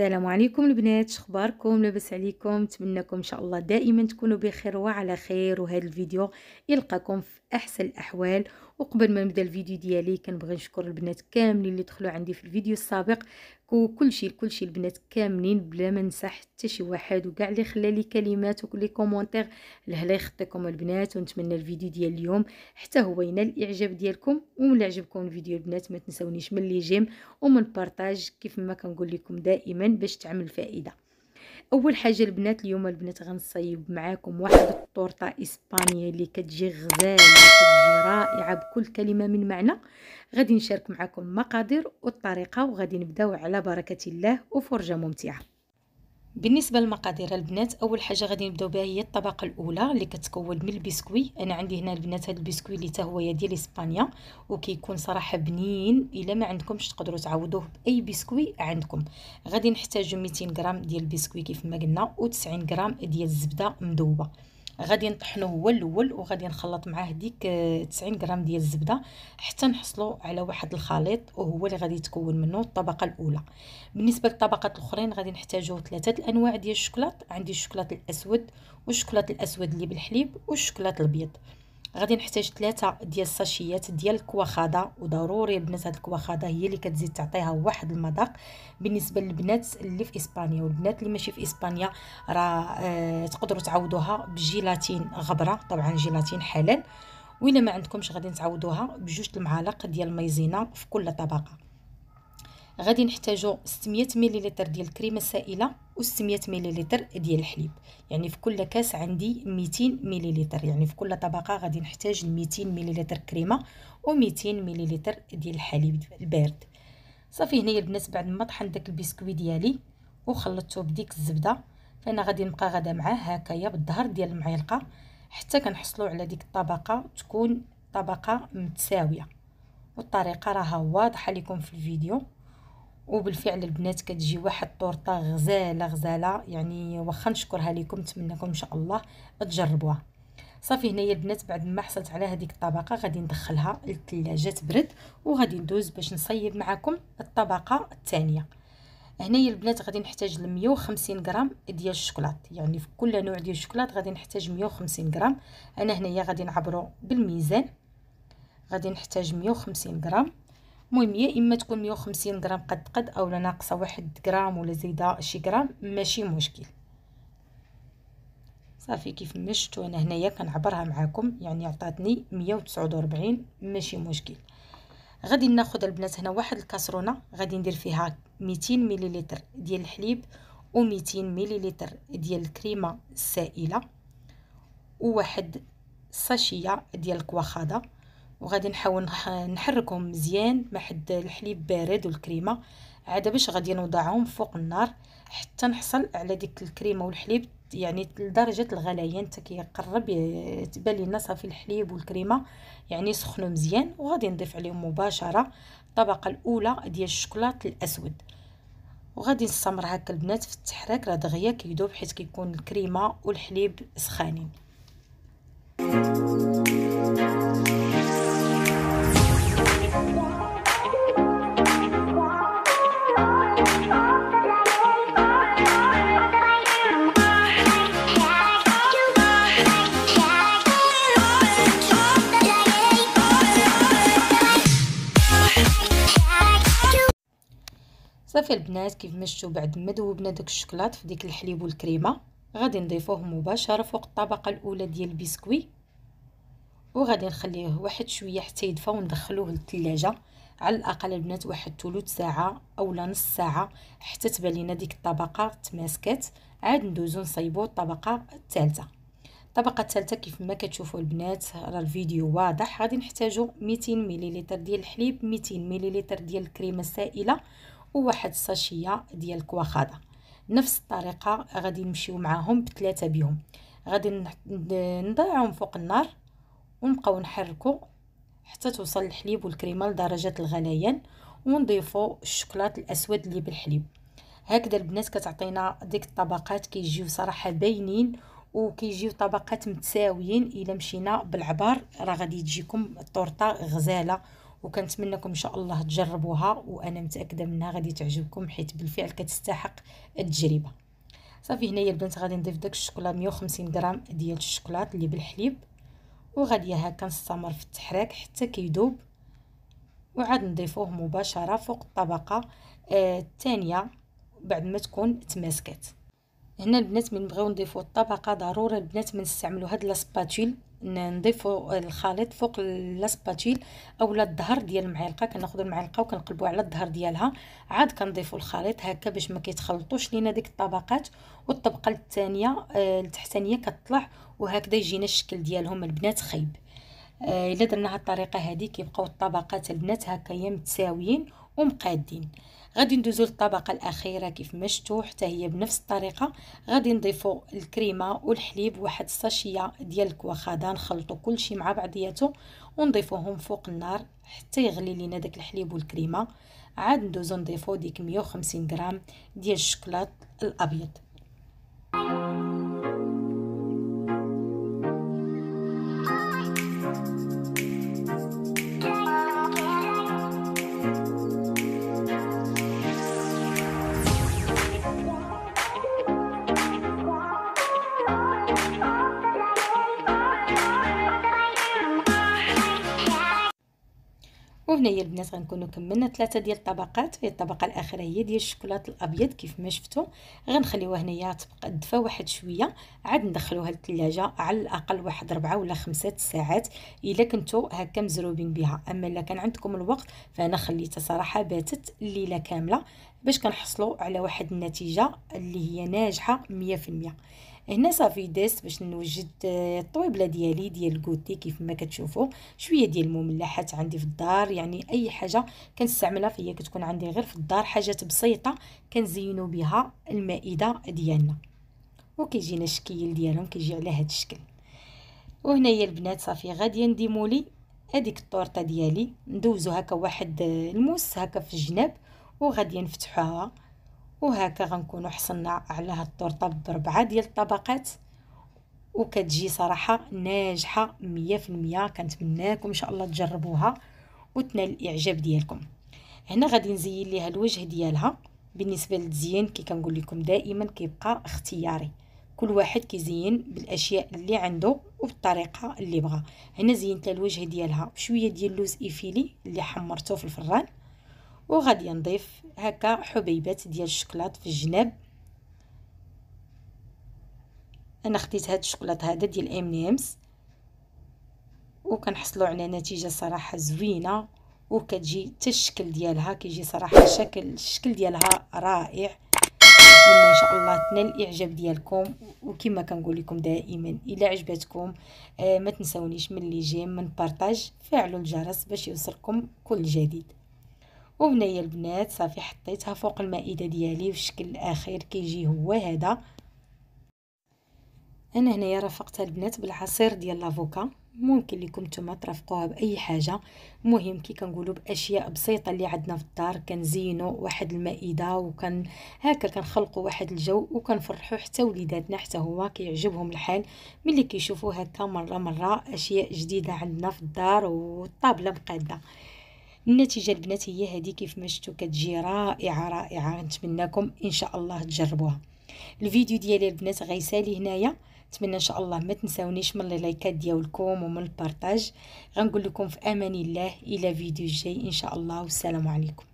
السلام عليكم البنات شخباركم لاباس عليكم نتمنىكم ان شاء الله دائما تكونوا بخير وعلى خير وهذا الفيديو يلقاكم في احسن الاحوال وقبل ما نبدا الفيديو ديالي كنبغي نشكر البنات كاملين اللي دخلوا عندي في الفيديو السابق كل كلشي البنات كاملين بلا ما ننسى حتى شي واحد وكاع اللي خلى لي كلمات وكل لي كومونتير لهلا يخطيكم البنات ونتمنى الفيديو ديال اليوم حتى هو ينال الاعجاب ديالكم وملي عجبكم الفيديو البنات ما تنساونيش من لي جيم ومن بارطاج كيف ما كنقول لكم دائما باش تعمل فائده اول حاجه البنات اليوم البنات غنصيب معاكم واحد الطورطه اسبانيه اللي كتجي غزاله كتجي رائعه بكل كلمه من معنى غادي نشارك معاكم المقادير والطريقه وغادي نبداو على بركه الله وفرجه ممتعه بالنسبه للمقادير البنات اول حاجه غادي نبداو بها هي الطبقه الاولى اللي كتكون من البسكوي انا عندي هنا البنات هذا البسكوي اللي هو ديال اسبانيا وكيكون صراحه بنين الا ما عندكمش تقدروا تعوضوه باي بسكوي عندكم غادي نحتاجو 200 غرام ديال البسكوي كيف ما قلنا و90 غرام ديال الزبده مذوبه غادي نطحنو هو الاول وغادي نخلط معاه ديك 90 آه، غرام ديال الزبده حتى نحصلو على واحد الخليط وهو اللي غادي يتكون منه الطبقه الاولى بالنسبه للطبقات الاخرين غادي نحتاجو ثلاثه الانواع ديال الشوكولات عندي الشوكولات الاسود والشوكولات الاسود اللي بالحليب والشوكولات الابيض غادي نحتاج ثلاثة ديال الساشيات ديال الكواخاده وضروري البنات هاد الكواخاده هي اللي كتزيد تعطيها واحد المذاق بالنسبه للبنات اللي في اسبانيا والبنات اللي ماشي في اسبانيا راه آه تقدروا تعوضوها بجيلاتين غبره طبعا جيلاتين حلال وإلا ما عندكمش غادي تعوضوها بجوج المعالق ديال المايزينا في كل طبقه غادي نحتاجو 600 مليلتر ديال الكريمه السائله و 600 مليلتر ديال الحليب يعني في كل كاس عندي 200 مليلتر يعني في كل طبقه غادي نحتاج 200 مليلتر كريمه و 200 مليلتر ديال الحليب البارد صافي هنايا البنات بعد ما طحنت داك البسكوي ديالي وخلطته بديك الزبده فانا غادي نبقى غدا معاه هكايا بالظهر ديال المعلقه حتى كنحصلوا على ديك الطبقه تكون طبقه متساويه والطريقه راها واضحه لكم في الفيديو وبالفعل البنات كتجي واحد طورطه غزاله غزاله يعني واخا نشكرها لكم نتمنىكم ان شاء الله تجربوها صافي هنايا البنات بعد ما حصلت على هذيك الطبقه غادي ندخلها للثلاجه تبرد وغادي ندوز باش نصيب معكم الطبقه الثانيه هنايا البنات غادي نحتاج ل 150 غرام ديال الشوكولات يعني في كل نوع ديال الشوكولات غادي نحتاج 150 غرام انا هنايا غادي نعبرو بالميزان غادي نحتاج 150 غرام المهم يا اما تكون 150 غرام قد قد اولا ناقصه واحد غرام ولا زايده شي غرام ماشي مشكل صافي كيف ما شفتوا انا هنايا كنعبرها معاكم يعني عطاتني 149 ماشي مشكل غادي ناخذ البنات هنا واحد الكاسرونه غادي ندير فيها 200 مليلتر ديال الحليب و200 مليلتر ديال الكريمه السائله وواحد صاشيه ديال الكواخاده وغادي نحاول نحركهم مزيان مع حد الحليب بارد والكريمه عاد باش غادي نوضعهم فوق النار حتى نحصل على ديك الكريمه والحليب يعني لدرجه الغليان حتى كيقرب تبان لينا صافي الحليب والكريمه يعني سخنوا مزيان وغادي نضيف عليهم مباشره الطبقه الاولى ديال الشوكولاط الاسود وغادي نستمر هكا البنات في التحريك راه دغيا كيذوب حيت كيكون الكريمه والحليب سخانين صافي البنات كيف مشتو بعد ما ذوبنا داك الشكلاط في ديك الحليب والكريمه غادي نضيفوه مباشره فوق الطبقه الاولى ديال البسكوي وغادي نخليه واحد شويه حتى يدفى وندخلوه للثلاجه على الاقل البنات واحد ثلث ساعه اولا نص ساعه حتى تبان لينا ديك الطبقه تماسكات عاد ندوزو نصايبو الطبقه الثالثه الطبقه الثالثه كيف ما كتشوفوا البنات راه الفيديو واضح غادي نحتاجو 200 مليلتر ديال الحليب 200 مليلتر ديال الكريمه السائله وواحد الساشيه ديال الكواخاده نفس الطريقه غادي نمشيو معاهم بثلاثه بهم غادي نضيعهم فوق النار ونبقاو نحركو حتى توصل الحليب والكريمه لدرجه الغليان ونضيفو الشوكولات الاسود اللي بالحليب هكذا البنات كتعطينا ديك الطبقات كيجيو صراحه باينين وكيجيو طبقات متساويين الا مشينا بالعبار راه غادي تجيكم الطورطه غزاله وكنتمنىكم ان شاء الله تجربوها وانا متاكده منها غادي تعجبكم حيت بالفعل كتستحق التجربه صافي هنايا البنات غادي نضيف داك الشوكولا 150 غرام ديال الشوكولات اللي بالحليب وغادي هكا نستمر في التحريك حتى كيدوب وعاد نضيفوه مباشره فوق الطبقه آه، الثانيه آه بعد ما تكون تماسكات هنا البنات من بغيو نضيفوا الطبقه ضروري البنات ما نستعملوا هاد لاسباتول نضيفوا الخليط فوق لاسباتيل اولا الظهر ديال المعلقه كناخذ المعلقه وكنقلبوها على الظهر ديالها عاد كنضيفوا الخليط هكا باش ما كيتخلطوش لينا ديك الطبقات والطبقه الثانيه التحتانيه آه، كتطلع وهكذا يجينا الشكل ديالهم البنات خايب آه، الا درنا هاد الطريقه هذه كيبقاو الطبقات البنات هكايا متساويين ومقادين غادي ندوزو للطبقه الاخيره كيف ما شفتوا حتى هي بنفس الطريقه غادي نضيفو الكريمه والحليب واحد الساشيه ديال الكواخادا نخلطو كلشي مع بعضياته ونضيفوهم فوق النار حتى يغلي لينا داك الحليب والكريمه عاد ندوزو نضيفو ديك 150 غرام ديال الشكلاط الابيض وهنايا البنات غنكونوا كملنا ثلاثه ديال الطبقات في الطبقه الاخيره هي ديال الشوكولاط الابيض كيف ما شفتوا غنخليوها هنايا تبقى دفا واحد شويه عاد ندخلوها للثلاجه على الاقل واحد ربعة ولا خمسة ساعات الا كنتو هكا مزروبين بها اما الا كان عندكم الوقت فانا خليتها صراحه باتت الليله كامله باش كنحصلوا على واحد النتيجه اللي هي ناجحه 100% هنا صافي دازت باش نوجد آه، الطويبله ديالي ديال الكوتي كيف ما كتشوفوا شويه ديال المملحات عندي في الدار يعني اي حاجه كنستعملها فهي كتكون عندي غير في الدار حاجات بسيطه كنزينوا بها المائده ديالنا وكيجينا الشكل ديالهم كيجي على هذا الشكل وهنايا البنات صافي غادي نديمو لي هذيك الطورطه ديالي ندوزو هكا واحد آه، الموس هكا في الجناب وغادي نفتحوها وهكا غنكونوا حصلنا على هاد الطورطه بربعه ديال الطبقات وكتجي صراحه ناجحه مية المية كنتمناكم ان شاء الله تجربوها وتنال الاعجاب ديالكم هنا غادي نزين ليها الوجه ديالها بالنسبه للتزيين كي كنقول لكم دائما كيبقى اختياري كل واحد كيزين بالاشياء اللي عنده وبالطريقه اللي بغا هنا زينت الوجه ديالها بشويه ديال اللوز ايفيلي اللي حمرته في الفران وغادي نضيف هكا حبيبات ديال الشكلاط في الجناب انا خديت هاد الشكلاط هذا ديال ام ان امز وكنحصلوا على نتيجه صراحه زوينه وكتجي حتى الشكل ديالها كيجي صراحه شكل الشكل ديالها رائع نتمنى ان شاء الله تنال الاعجاب ديالكم وكما كنقول لكم دائما الا عجبتكم آه ما تنساونيش من لي جيم من بارطاج فعلوا الجرس باش يوصلكم كل جديد وهنايا البنات صافي حطيتها فوق المائده ديالي والشكل الاخير كيجي هو هذا انا هنايا رافقتها البنات بالعصير ديال لافوكا ممكن لكم نتوما ترافقوها باي حاجه المهم كي كنقولوا باشياء بسيطه اللي عندنا في الدار كنزينوا واحد المائده وكن هكا كنخلقوا واحد الجو وكنفرحوا حتى وليداتنا حتى هما كيعجبهم الحال ملي كيشوفوا هكا مره مره اشياء جديده عندنا في الدار والطابله مقاده النتيجه البنات هي هذه كيف ما شفتوا كتجي رائعه رائعه نتمنىكم ان شاء الله تجربوها الفيديو ديالي البنات غيسالي هنايا نتمنى ان شاء الله ما تنساونيش من اللايكات ديالكم ومن البارطاج غنقول لكم في امان الله الى فيديو جاي ان شاء الله والسلام عليكم